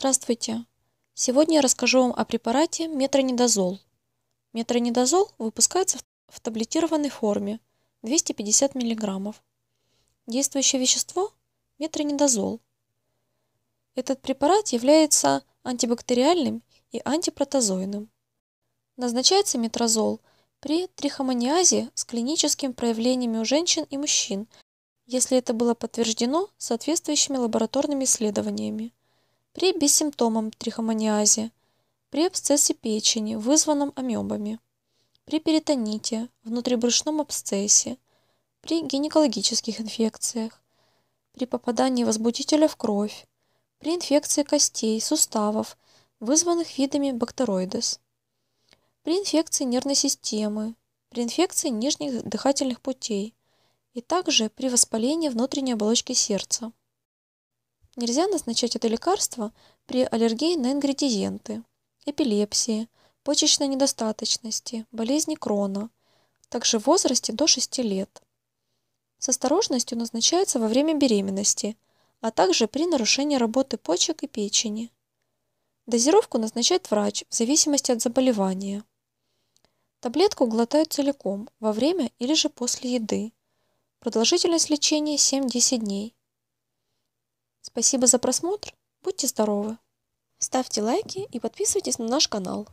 Здравствуйте! Сегодня я расскажу вам о препарате метронидозол. Метронидозол выпускается в таблетированной форме 250 мг. Действующее вещество – метронидозол. Этот препарат является антибактериальным и антипротозойным. Назначается метрозол при трихомониазе с клиническими проявлениями у женщин и мужчин, если это было подтверждено соответствующими лабораторными исследованиями при бессимптомном трихомониазе, при абсцессе печени, вызванном амебами, при перитоните, внутрибрюшном абсцессе, при гинекологических инфекциях, при попадании возбудителя в кровь, при инфекции костей, суставов, вызванных видами бактероидес, при инфекции нервной системы, при инфекции нижних дыхательных путей и также при воспалении внутренней оболочки сердца. Нельзя назначать это лекарство при аллергии на ингредиенты, эпилепсии, почечной недостаточности, болезни Крона, также в возрасте до 6 лет. С осторожностью назначается во время беременности, а также при нарушении работы почек и печени. Дозировку назначает врач в зависимости от заболевания. Таблетку глотают целиком, во время или же после еды. Продолжительность лечения 7-10 дней. Спасибо за просмотр, будьте здоровы, ставьте лайки и подписывайтесь на наш канал.